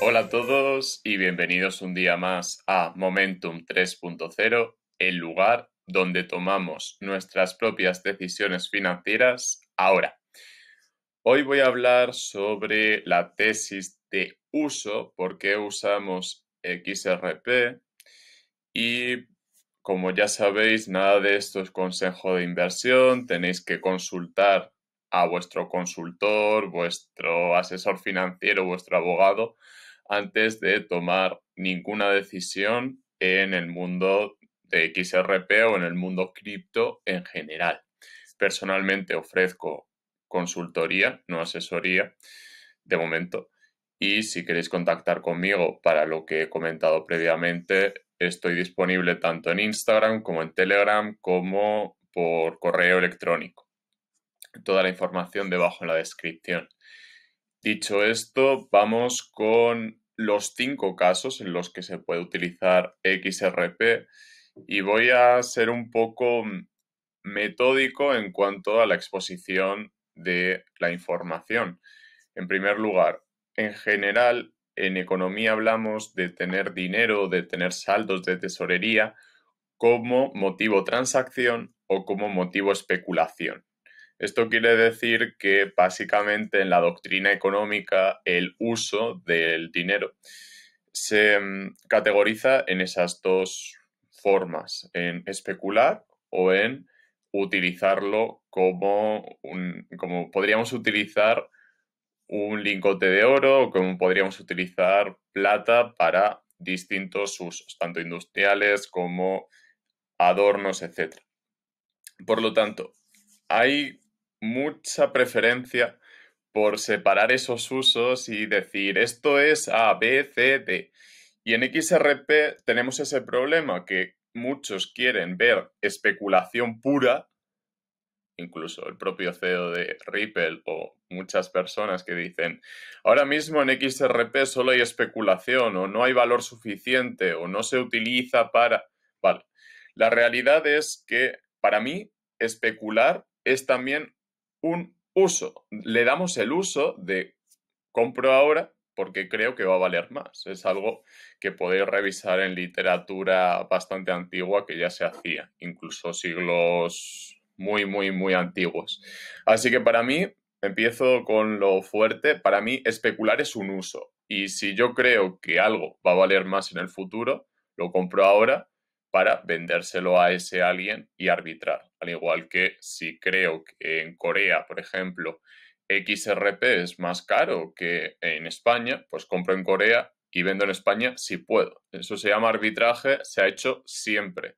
Hola a todos y bienvenidos un día más a Momentum 3.0, el lugar donde tomamos nuestras propias decisiones financieras ahora. Hoy voy a hablar sobre la tesis de uso, por qué usamos XRP y como ya sabéis, nada de esto es consejo de inversión, tenéis que consultar a vuestro consultor, vuestro asesor financiero, vuestro abogado antes de tomar ninguna decisión en el mundo de XRP o en el mundo cripto en general. Personalmente ofrezco consultoría, no asesoría, de momento. Y si queréis contactar conmigo para lo que he comentado previamente, estoy disponible tanto en Instagram como en Telegram como por correo electrónico. Toda la información debajo en la descripción. Dicho esto, vamos con los cinco casos en los que se puede utilizar XRP y voy a ser un poco mm, metódico en cuanto a la exposición de la información. En primer lugar, en general, en economía hablamos de tener dinero, de tener saldos de tesorería como motivo transacción o como motivo especulación. Esto quiere decir que básicamente en la doctrina económica el uso del dinero se mm, categoriza en esas dos formas, en especular o en utilizarlo como, como podríamos utilizar un lingote de oro o como podríamos utilizar plata para distintos usos, tanto industriales como adornos, etc. Por lo tanto, hay mucha preferencia por separar esos usos y decir esto es A, B, C, D. Y en XRP tenemos ese problema que muchos quieren ver especulación pura, incluso el propio CEO de Ripple o muchas personas que dicen, ahora mismo en XRP solo hay especulación o no hay valor suficiente o no se utiliza para... Vale, la realidad es que para mí especular es también un uso. Le damos el uso de compro ahora porque creo que va a valer más. Es algo que podéis revisar en literatura bastante antigua que ya se hacía, incluso siglos muy, muy, muy antiguos. Así que para mí, empiezo con lo fuerte, para mí especular es un uso. Y si yo creo que algo va a valer más en el futuro, lo compro ahora para vendérselo a ese alguien y arbitrar. Al igual que si creo que en Corea, por ejemplo, XRP es más caro que en España, pues compro en Corea y vendo en España si puedo. Eso se llama arbitraje, se ha hecho siempre.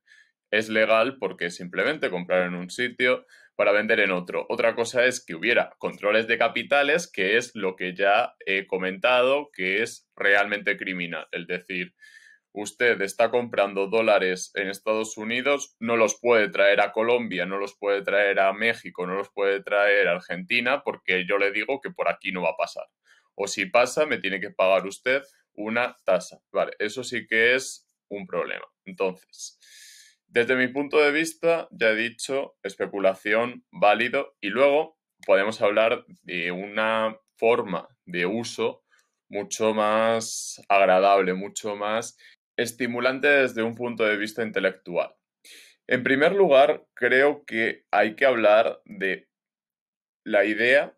Es legal porque simplemente comprar en un sitio para vender en otro. Otra cosa es que hubiera controles de capitales, que es lo que ya he comentado, que es realmente criminal. Es decir, usted está comprando dólares en Estados Unidos, no los puede traer a Colombia, no los puede traer a México, no los puede traer a Argentina, porque yo le digo que por aquí no va a pasar. O si pasa, me tiene que pagar usted una tasa. Vale, eso sí que es un problema. Entonces, desde mi punto de vista, ya he dicho, especulación válido y luego podemos hablar de una forma de uso mucho más agradable, mucho más estimulante desde un punto de vista intelectual. En primer lugar, creo que hay que hablar de la idea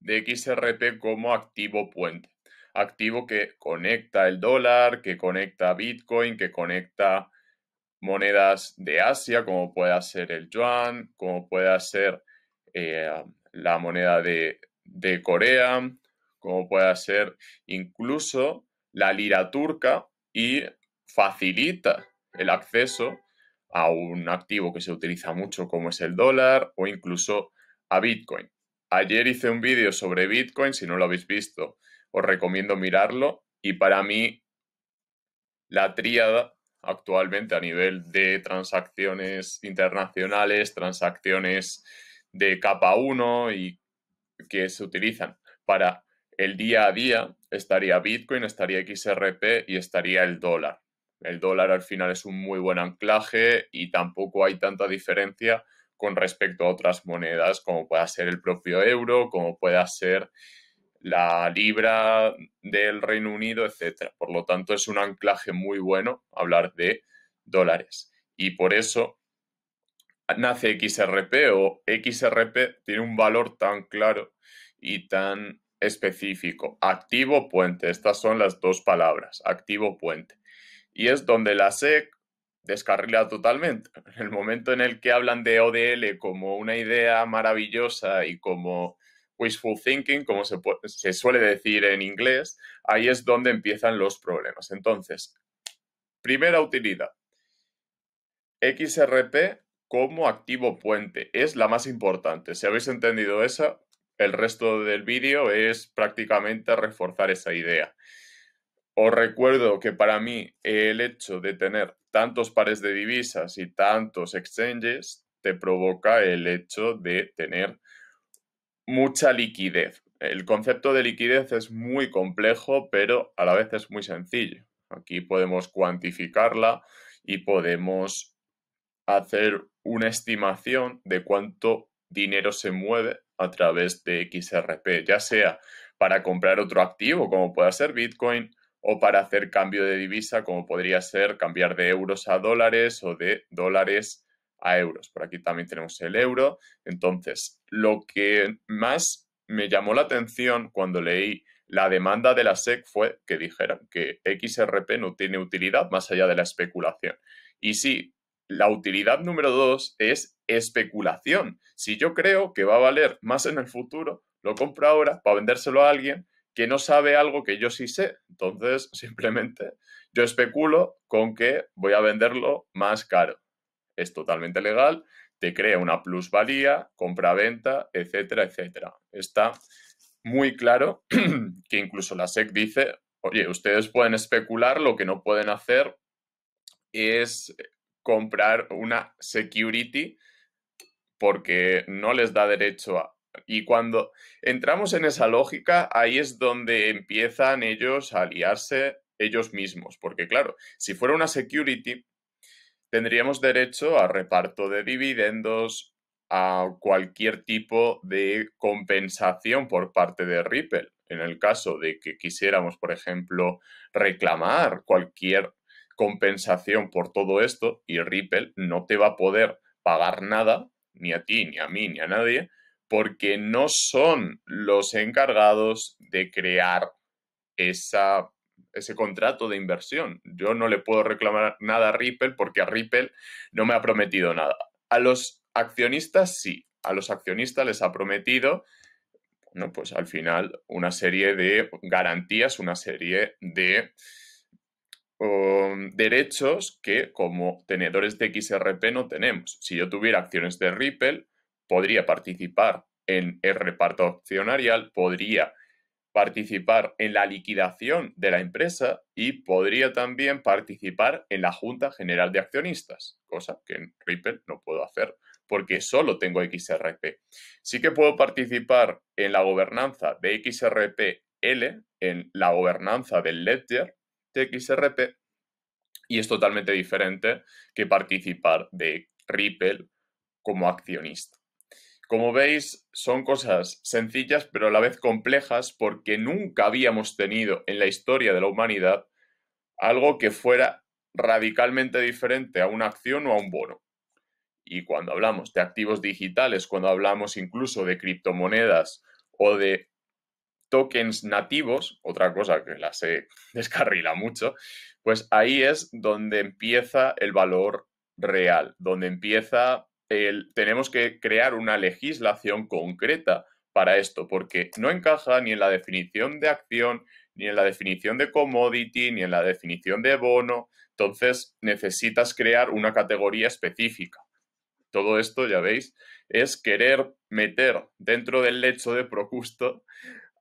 de XRP como activo puente. Activo que conecta el dólar, que conecta Bitcoin, que conecta monedas de Asia, como puede ser el yuan, como puede ser eh, la moneda de, de Corea, como puede ser incluso la lira turca y facilita el acceso a un activo que se utiliza mucho como es el dólar o incluso a Bitcoin. Ayer hice un vídeo sobre Bitcoin, si no lo habéis visto, os recomiendo mirarlo y para mí la tríada actualmente a nivel de transacciones internacionales, transacciones de capa 1 y que se utilizan para el día a día, estaría Bitcoin, estaría XRP y estaría el dólar. El dólar al final es un muy buen anclaje y tampoco hay tanta diferencia con respecto a otras monedas como pueda ser el propio euro, como pueda ser la libra del Reino Unido, etc. Por lo tanto, es un anclaje muy bueno hablar de dólares. Y por eso nace XRP o XRP tiene un valor tan claro y tan específico. Activo puente, estas son las dos palabras, activo puente y es donde la SEC descarrila totalmente. En el momento en el que hablan de ODL como una idea maravillosa y como wishful thinking, como se, suele decir en inglés, ahí es donde empiezan los problemas. Entonces, primera utilidad, XRP como activo puente es la más importante. Si habéis entendido esa, el resto del vídeo es prácticamente reforzar esa idea. Os recuerdo que para mí el hecho de tener tantos pares de divisas y tantos exchanges te provoca el hecho de tener mucha liquidez. El concepto de liquidez es muy complejo, pero a la vez es muy sencillo. Aquí podemos cuantificarla y podemos hacer una estimación de cuánto dinero se mueve a través de XRP, ya sea para comprar otro activo, como pueda ser Bitcoin, o para hacer cambio de divisa, como podría ser cambiar de euros a dólares o de dólares a euros. Por aquí también tenemos el euro. Entonces, lo que más me llamó la atención cuando leí la demanda de la SEC fue que dijeron que XRP no tiene utilidad más allá de la especulación. Y sí, la utilidad número dos es especulación. Si yo creo que va a valer más en el futuro, lo compro ahora para vendérselo a alguien que no sabe algo que yo sí sé. Entonces, simplemente yo especulo con que voy a venderlo más caro. Es totalmente legal, te crea una plusvalía, compra-venta, etcétera, etcétera. Está muy claro que incluso la SEC dice, oye, ustedes pueden especular, lo que no pueden hacer es eh, comprar una security porque no les da derecho a y cuando entramos en esa lógica, ahí es donde empiezan ellos a aliarse ellos mismos, porque claro, si fuera una security, tendríamos derecho a reparto de dividendos, a cualquier tipo de compensación por parte de Ripple. En el caso de que quisiéramos, por ejemplo, reclamar cualquier compensación por todo esto y Ripple no te va a poder pagar nada, ni a ti, ni a mí, ni a nadie, porque no son los encargados de crear ese contrato de inversión. Yo no le puedo reclamar nada a Ripple porque a Ripple no me ha prometido nada. A los accionistas sí, a los accionistas les ha prometido, bueno, pues al final una serie de garantías, una serie de um, derechos que como tenedores de XRP no tenemos. Si yo tuviera acciones de Ripple, podría participar en el reparto accionarial, podría participar en la liquidación de la empresa y podría también participar en la Junta General de Accionistas, cosa que en Ripple no puedo hacer porque solo tengo XRP. Sí que puedo participar en la gobernanza de XRP L, en la gobernanza del ledger de XRP, y es totalmente diferente que participar de Ripple como accionista. Como veis, son cosas sencillas pero a la vez complejas porque nunca habíamos tenido en la historia de la humanidad algo que fuera radicalmente diferente a una acción o a un bono. Y cuando hablamos de activos digitales, cuando hablamos incluso de criptomonedas o de tokens nativos, otra cosa que la se descarrila mucho, pues ahí es donde empieza el valor real, donde empieza tenemos que crear una legislación concreta para esto, porque no encaja ni en la definición de acción, ni en la definición de commodity, ni en la definición de bono. Entonces necesitas crear una categoría específica. Todo esto, ya veis, es querer meter dentro del lecho de Procusto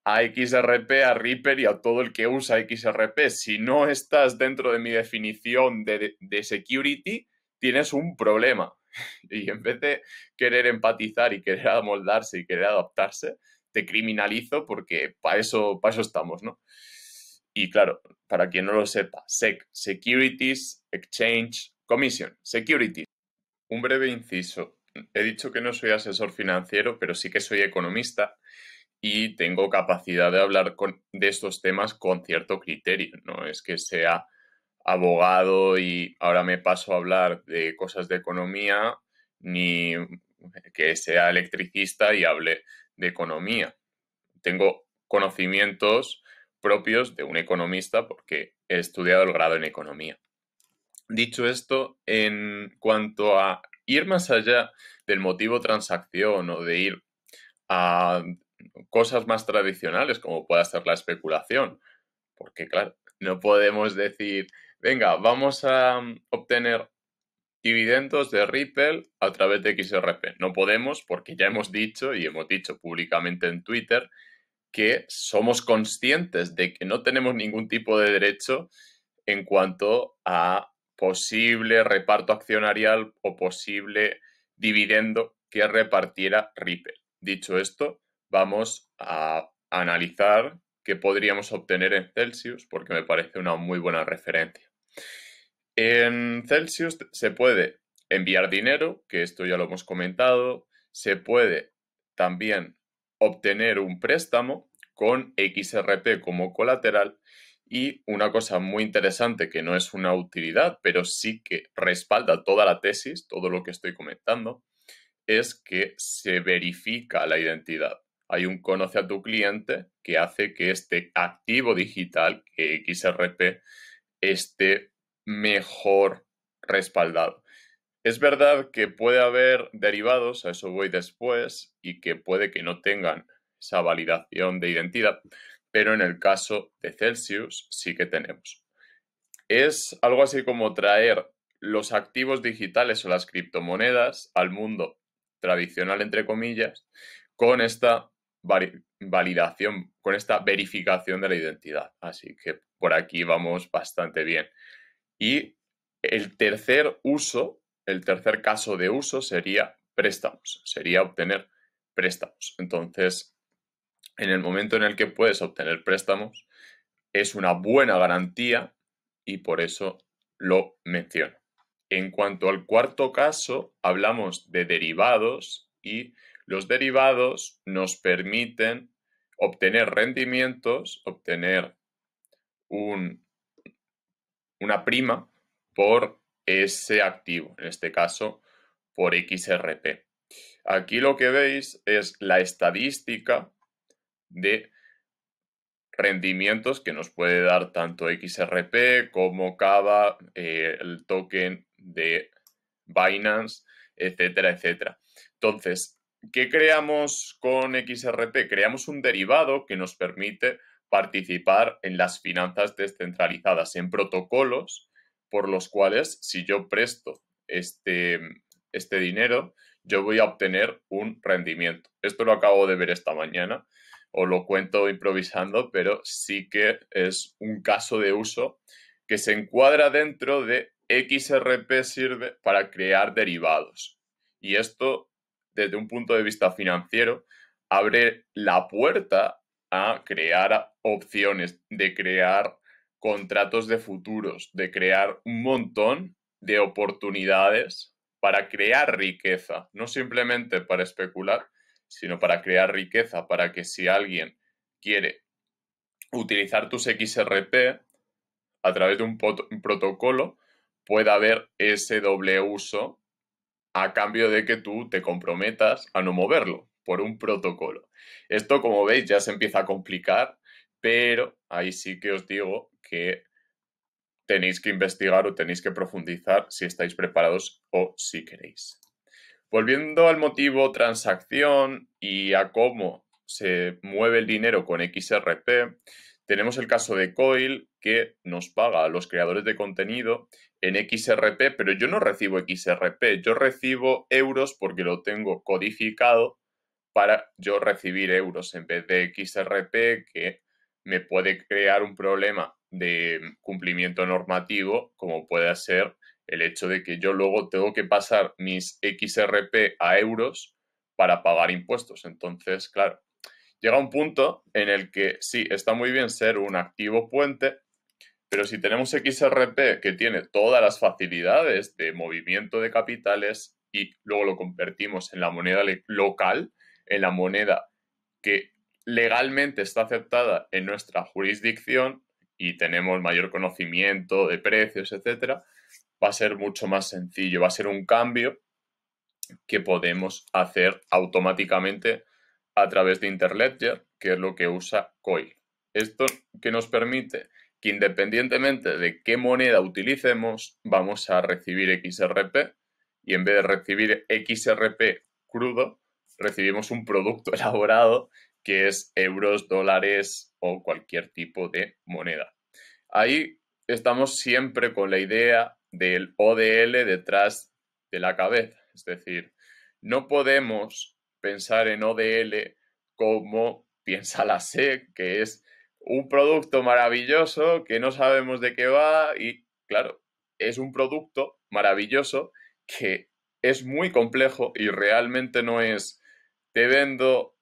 a XRP, a Reaper y a todo el que usa XRP. Si no estás dentro de mi definición de security, tienes un problema. Y en vez de querer empatizar y querer amoldarse y querer adaptarse, te criminalizo porque para eso, estamos, ¿no? Y claro, para quien no lo sepa, SEC, Securities Exchange Commission, Securities. Un breve inciso. He dicho que no soy asesor financiero, pero sí que soy economista y tengo capacidad de hablar de estos temas con cierto criterio. No es que sea abogado y ahora me paso a hablar de cosas de economía, ni que sea electricista y hable de economía. Tengo conocimientos propios de un economista porque he estudiado el grado en economía. Dicho esto, en cuanto a ir más allá del motivo transacción o de ir a cosas más tradicionales como pueda ser la especulación, porque claro, no podemos decir Venga, vamos a mm, obtener dividendos de Ripple a través de XRP. No podemos porque ya hemos dicho y hemos dicho públicamente en Twitter que somos conscientes de que no tenemos ningún tipo de derecho en cuanto a posible reparto accionarial o posible dividendo que repartiera Ripple. Dicho esto, vamos a analizar qué podríamos obtener en Celsius porque me parece una muy buena referencia. En Celsius se puede enviar dinero, que esto ya lo hemos comentado, se puede también obtener un préstamo con XRP como colateral y una cosa muy interesante que no es una utilidad, pero sí que respalda toda la tesis, todo lo que estoy comentando, es que se verifica la identidad. Hay un conoce a tu cliente que hace que este activo digital, que XRP, esté mejor respaldado. Es verdad que puede haber derivados, a eso voy después, y que puede que no tengan esa validación de identidad, pero en el caso de Celsius sí que tenemos. Es algo así como traer los activos digitales o las criptomonedas al mundo tradicional, entre comillas, con esta validación, con esta verificación de la identidad. Así que por aquí vamos bastante bien. Y el tercer uso, el tercer caso de uso sería préstamos, sería obtener préstamos. Entonces, en el momento en el que puedes obtener préstamos, es una buena garantía y por eso lo menciono. En cuanto al cuarto caso, hablamos de derivados y los derivados nos permiten obtener rendimientos, obtener una prima por ese activo, en este caso por XRP. Aquí lo que veis es la estadística de rendimientos que nos puede dar tanto XRP como Cava, eh, el token de Binance, etcétera, etcétera. Entonces, ¿qué creamos con XRP? Creamos un derivado que nos permite participar en las finanzas descentralizadas, en protocolos por los cuales si yo presto este, este dinero, yo voy a obtener un rendimiento. Esto lo acabo de ver esta mañana, o lo cuento improvisando, pero sí que es un caso de uso que se encuadra dentro de XRP sirve para crear derivados. Y esto, desde un punto de vista financiero, abre la puerta a crear opciones, de crear contratos de futuros, de crear un montón de oportunidades para crear riqueza, no simplemente para especular, sino para crear riqueza, para que si alguien quiere utilizar tus XRP a través de un, un protocolo, pueda haber ese doble uso a cambio de que tú te comprometas a no moverlo, por un protocolo. Esto, como veis, ya se empieza a complicar, pero ahí sí que os digo que tenéis que investigar o tenéis que profundizar si estáis preparados o si queréis. Volviendo al motivo transacción y a cómo se mueve el dinero con XRP, tenemos el caso de Coil que nos paga a los creadores de contenido en XRP, pero yo no recibo XRP, yo recibo euros porque lo tengo codificado para yo recibir euros en vez de XRP que me puede crear un problema de cumplimiento normativo como puede ser el hecho de que yo luego tengo que pasar mis XRP a euros para pagar impuestos. Entonces, claro, llega un punto en el que sí, está muy bien ser un activo puente, pero si tenemos XRP que tiene todas las facilidades de movimiento de capitales y luego lo convertimos en la moneda local, en la moneda que legalmente está aceptada en nuestra jurisdicción y tenemos mayor conocimiento de precios, etcétera, va a ser mucho más sencillo, va a ser un cambio que podemos hacer automáticamente a través de Interledger, que es lo que usa COIL. Esto que nos permite que independientemente de qué moneda utilicemos, vamos a recibir XRP y en vez de recibir XRP crudo, recibimos un producto elaborado que es euros, dólares o cualquier tipo de moneda. Ahí estamos siempre con la idea del ODL detrás de la cabeza. Es decir, no podemos pensar en ODL como piensa la SEC, que es un producto maravilloso que no sabemos de qué va y, claro, es un producto maravilloso que es muy complejo y realmente no es te vendo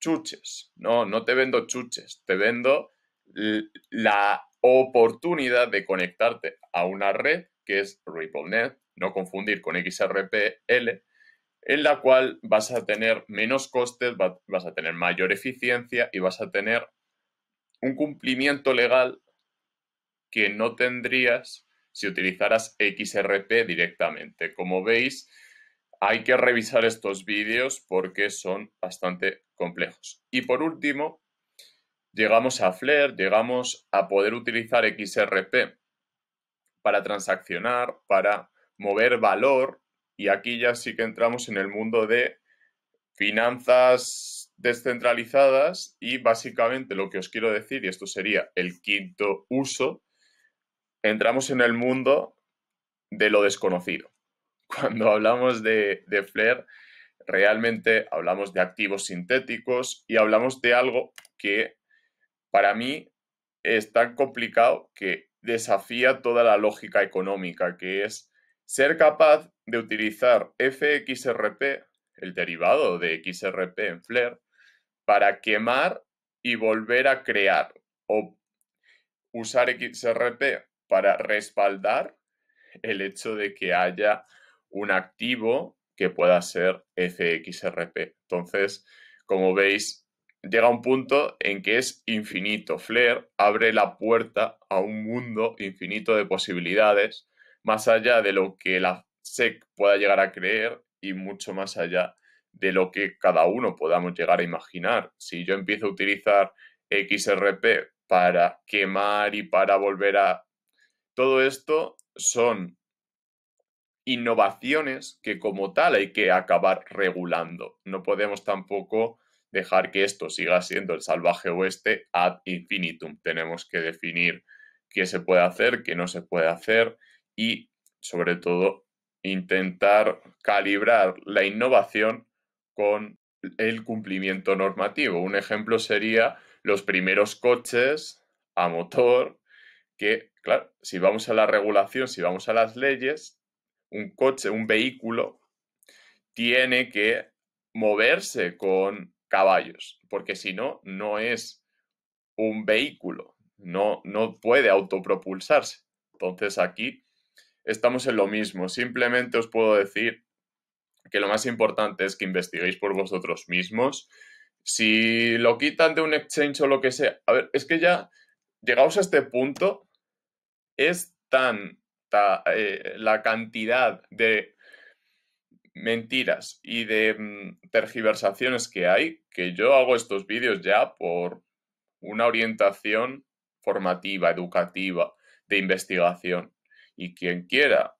chuches. No, no te vendo chuches, te vendo la oportunidad de conectarte a una red que es RippleNet, no confundir con XRPL, en la cual vas a tener menos costes, vas a tener mayor eficiencia y vas a tener un cumplimiento legal que no tendrías si utilizaras XRP directamente. Como veis, hay que revisar estos vídeos porque son bastante complejos. Y por último, llegamos a Flair, llegamos a poder utilizar XRP para transaccionar, para mover valor, y aquí ya sí que entramos en el mundo de finanzas descentralizadas y básicamente lo que os quiero decir, y esto sería el quinto uso, entramos en el mundo de lo desconocido cuando hablamos de, Flair, realmente hablamos de activos sintéticos y hablamos de algo que para mí es tan complicado que desafía toda la lógica económica, que es ser capaz de utilizar FXRP, el derivado de XRP en Flair, para quemar y volver a crear o usar XRP para respaldar el hecho de que haya un activo que pueda ser FXRP. Entonces, como veis, llega un punto en que es infinito. Flare abre la puerta a un mundo infinito de posibilidades, más allá de lo que la SEC pueda llegar a creer y mucho más allá de lo que cada uno podamos llegar a imaginar. Si yo empiezo a utilizar XRP para quemar y para volver a... Todo esto son innovaciones que como tal hay que acabar regulando. No podemos tampoco dejar que esto siga siendo el salvaje oeste ad infinitum. Tenemos que definir qué se puede hacer, qué no se puede hacer y sobre todo intentar calibrar la innovación con el cumplimiento normativo. Un ejemplo sería los primeros coches a motor que, claro, si vamos a la regulación, si vamos a las leyes, un coche, un vehículo, tiene que moverse con caballos, porque si no, no es un vehículo, no, no puede autopropulsarse. Entonces aquí estamos en lo mismo, simplemente os puedo decir que lo más importante es que investiguéis por vosotros mismos. Si lo quitan de un exchange o lo que sea, a ver, es que ya llegamos a este punto, es tan eh, la cantidad de mentiras y de mm, tergiversaciones que hay, que yo hago estos vídeos ya por una orientación formativa, educativa, de investigación. Y quien quiera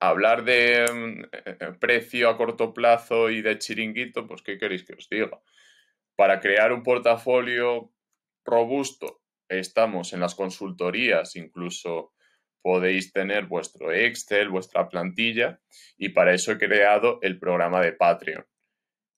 hablar de mm, eh, eh, precio a corto plazo y de chiringuito, pues ¿qué queréis que os diga? Para crear un portafolio robusto, estamos en las consultorías, incluso podéis tener vuestro Excel, vuestra plantilla y para eso he creado el programa de Patreon.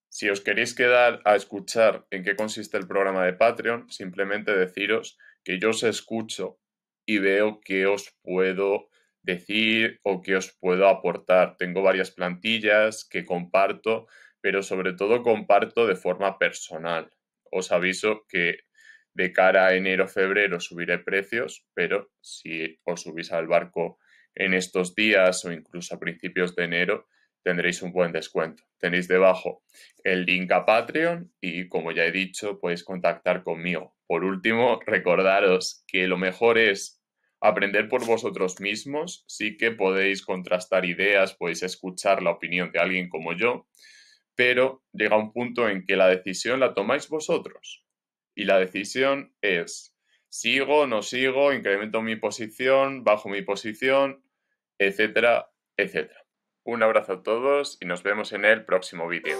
Si os queréis quedar a escuchar en qué consiste el programa de Patreon, simplemente deciros que yo os escucho y veo qué os puedo decir o qué os puedo aportar. Tengo varias plantillas que comparto, pero sobre todo comparto de forma personal. Os aviso que de cara a enero, febrero subiré precios, pero si os subís al barco en estos días o incluso a principios de enero, tendréis un buen descuento. Tenéis debajo el link a Patreon y como ya he dicho, podéis contactar conmigo. Por último, recordaros que lo mejor es aprender por vosotros mismos. Sí que podéis contrastar ideas, podéis escuchar la opinión de alguien como yo, pero llega un punto en que la decisión la tomáis vosotros y la decisión es sigo, no sigo, incremento mi posición, bajo mi posición, etcétera, etcétera. Un abrazo a todos y nos vemos en el próximo vídeo.